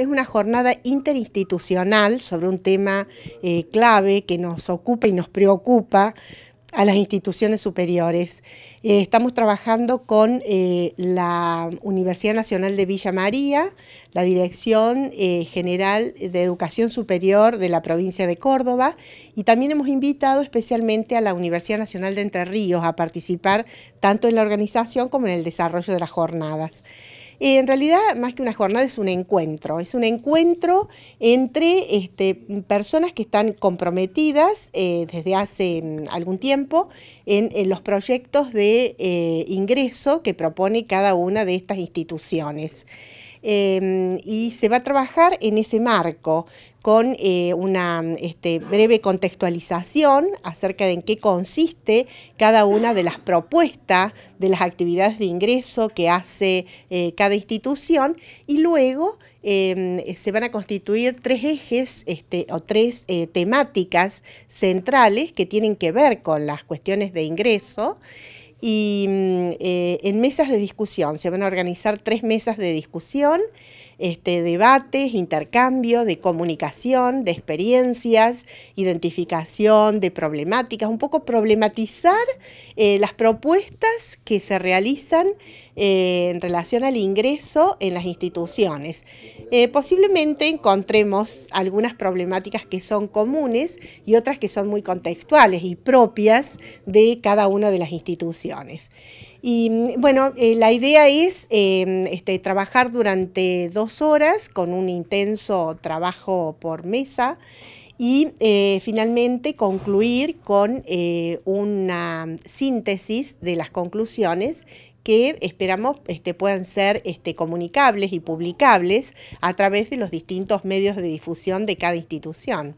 es una jornada interinstitucional sobre un tema eh, clave que nos ocupa y nos preocupa a las instituciones superiores. Eh, estamos trabajando con eh, la Universidad Nacional de Villa María, la Dirección General de Educación Superior de la provincia de Córdoba y también hemos invitado especialmente a la Universidad Nacional de Entre Ríos a participar tanto en la organización como en el desarrollo de las jornadas en realidad, más que una jornada, es un encuentro. Es un encuentro entre este, personas que están comprometidas eh, desde hace mm, algún tiempo en, los proyectos de eh, ingreso que propone cada una de estas instituciones. Em, y se va a trabajar en ese marco con eh, una este, breve contextualización acerca de en qué consiste cada una de las propuestas de las actividades de ingreso que hace eh, cada institución y luego em, se van a constituir tres ejes este, o tres eh, temáticas centrales que tienen que ver con las cuestiones de ingreso y mm, eh, en mesas de discusión. Se van a organizar tres mesas de discusión, este, debates, intercambio de comunicación, de experiencias, identificación de problemáticas, un poco problematizar eh, las propuestas que se realizan eh, en relación al ingreso en las instituciones. posiblemente encontremos algunas problemáticas que son comunes y otras que son muy contextuales y propias de cada una de las instituciones. Y mm, bueno, eh, la idea es em, este, trabajar durante dos horas con un intenso trabajo por mesa y eh, finalmente concluir con eh, una síntesis de las conclusiones que esperamos este, puedan ser este, comunicables y publicables a través de los distintos medios de difusión de cada institución.